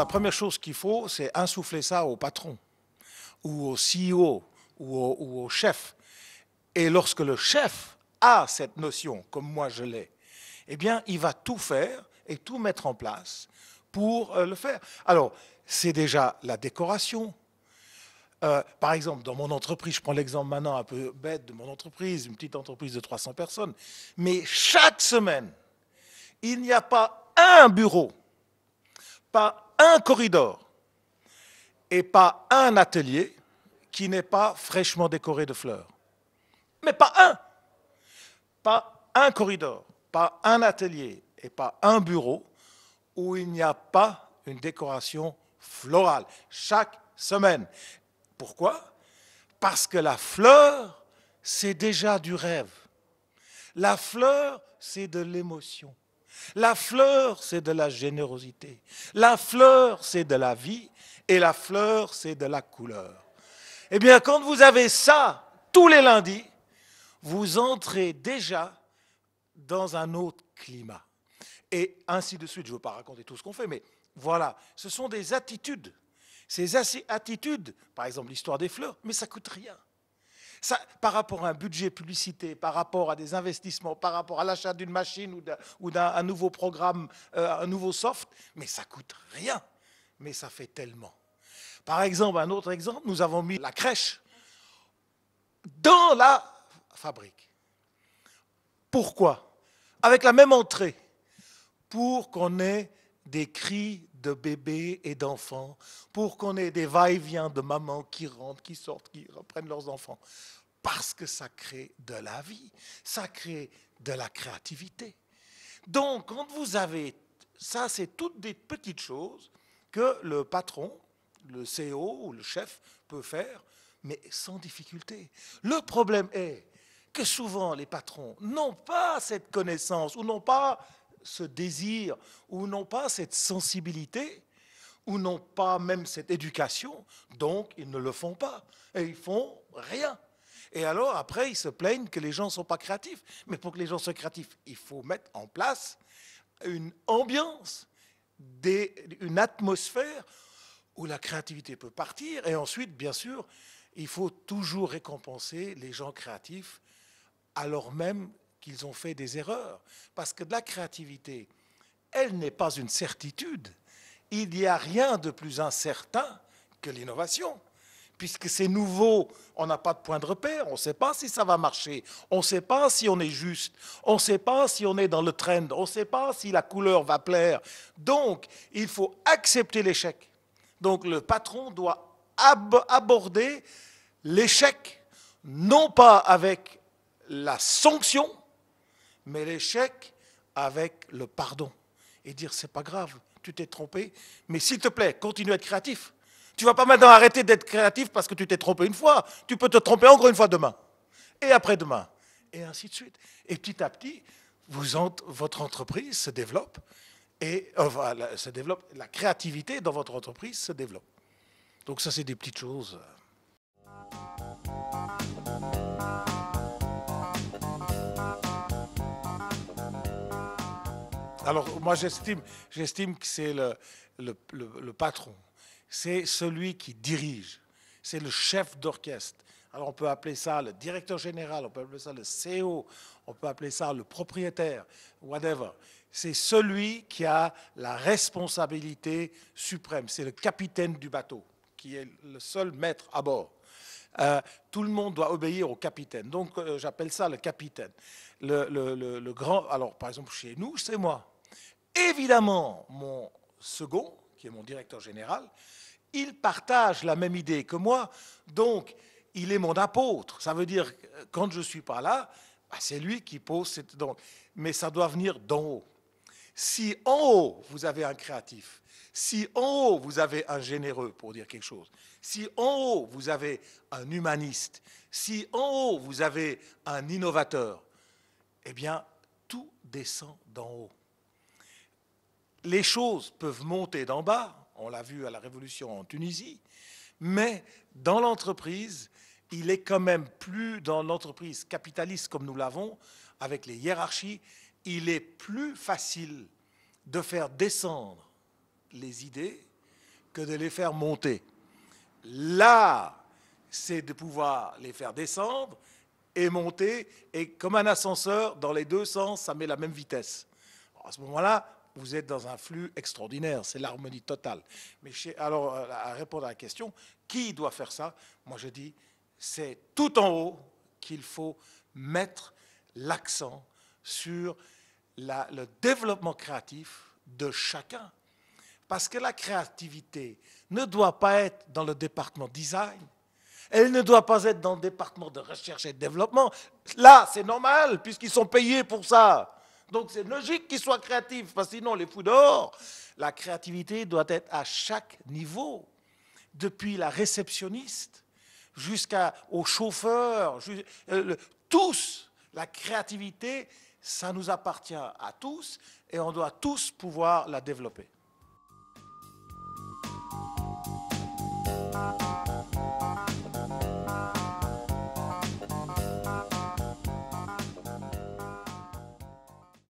la première chose qu'il faut, c'est insuffler ça au patron, ou au CEO, ou au, ou au chef. Et lorsque le chef a cette notion, comme moi je l'ai, eh bien, il va tout faire et tout mettre en place pour euh, le faire. Alors, c'est déjà la décoration. Euh, par exemple, dans mon entreprise, je prends l'exemple maintenant un peu bête de mon entreprise, une petite entreprise de 300 personnes, mais chaque semaine, il n'y a pas un bureau, pas un corridor et pas un atelier qui n'est pas fraîchement décoré de fleurs. Mais pas un Pas un corridor, pas un atelier et pas un bureau où il n'y a pas une décoration florale chaque semaine. Pourquoi Parce que la fleur, c'est déjà du rêve. La fleur, c'est de l'émotion. La fleur, c'est de la générosité. La fleur, c'est de la vie. Et la fleur, c'est de la couleur. Eh bien, quand vous avez ça tous les lundis, vous entrez déjà dans un autre climat. Et ainsi de suite. Je ne veux pas raconter tout ce qu'on fait, mais voilà, ce sont des attitudes. Ces attitudes, par exemple l'histoire des fleurs, mais ça coûte rien par rapport à un budget publicité, par rapport à des investissements, par rapport à l'achat d'une machine ou d'un nouveau programme, euh, un nouveau soft, mais ça coûte rien. Mais ça fait tellement. Par exemple, un autre exemple, nous avons mis la crèche dans la fabrique. Pourquoi Avec la même entrée, pour qu'on ait des cris de bébés et d'enfants pour qu'on ait des va-et-vient de mamans qui rentrent, qui sortent, qui reprennent leurs enfants. Parce que ça crée de la vie, ça crée de la créativité. Donc, quand vous avez, ça c'est toutes des petites choses que le patron, le CEO ou le chef peut faire, mais sans difficulté. Le problème est que souvent les patrons n'ont pas cette connaissance ou n'ont pas ce désir, ou n'ont pas cette sensibilité, ou n'ont pas même cette éducation, donc ils ne le font pas. Et ils font rien. Et alors, après, ils se plaignent que les gens ne sont pas créatifs. Mais pour que les gens soient créatifs, il faut mettre en place une ambiance, des, une atmosphère où la créativité peut partir. Et ensuite, bien sûr, il faut toujours récompenser les gens créatifs alors même qu'ils ont fait des erreurs. Parce que de la créativité, elle n'est pas une certitude. Il n'y a rien de plus incertain que l'innovation. Puisque c'est nouveau, on n'a pas de point de repère, on ne sait pas si ça va marcher, on ne sait pas si on est juste, on ne sait pas si on est dans le trend, on ne sait pas si la couleur va plaire. Donc, il faut accepter l'échec. Donc, le patron doit aborder l'échec, non pas avec la sanction, mais l'échec avec le pardon et dire c'est pas grave, tu t'es trompé, mais s'il te plaît, continue à être créatif. Tu vas pas maintenant arrêter d'être créatif parce que tu t'es trompé une fois. Tu peux te tromper encore une fois demain et après-demain et ainsi de suite. Et petit à petit, votre entreprise se développe et euh, se développe la créativité dans votre entreprise se développe. Donc ça c'est des petites choses. Euh, Alors moi j'estime, j'estime que c'est le, le, patron, c'est celui qui dirige, c'est le chef d'orchestre. Alors on peut appeler ça le directeur général, on peut appeler ça le CEO, on peut appeler ça le propriétaire, whatever. C'est celui qui a la responsabilité suprême, c'est le capitaine du bateau, qui est le seul maître à bord. Euh, tout le monde doit obéir au capitaine. Donc, euh, j'appelle ça le capitaine. le, grand, alors, par exemple, chez nous, c'est moi évidemment mon second, qui est mon directeur général, il partage la même idée que moi, donc il est mon apôtre. Ça veut dire, quand je ne suis pas là, bah, c'est lui qui pose cette... Donc, mais ça doit venir d'en haut. Si en haut, vous avez un créatif, si en haut, vous avez un généreux, pour dire quelque chose, si en haut, vous avez un humaniste, si en haut, vous avez un innovateur, eh bien, tout descend d'en haut les choses peuvent monter d'en bas, on l'a vu à la Révolution en Tunisie, mais dans l'entreprise, il est quand même plus, dans l'entreprise capitaliste comme nous l'avons, avec les hiérarchies, il est plus facile de faire descendre les idées que de les faire monter. Là, c'est de pouvoir les faire descendre et monter, et comme un ascenseur, dans les deux sens, ça met la même vitesse. à ce moment-là, vous êtes dans un flux extraordinaire, c'est l'harmonie totale. Mais alors, euh, à répondre à la question, qui doit faire ça Moi, je dis, c'est tout en haut qu'il faut mettre l'accent sur le développement créatif de chacun. Parce que la créativité ne doit pas être dans le département design, elle ne doit pas être dans le département de recherche et développement. Là, c'est normal, puisqu'ils sont payés pour ça. Donc c'est logique qu'ils soit créatifs, parce sinon les fous dehors. La créativité doit être à chaque niveau, depuis la réceptionniste jusqu'au chauffeur, euh, tous. La créativité, ça nous appartient à tous et on doit tous pouvoir la développer.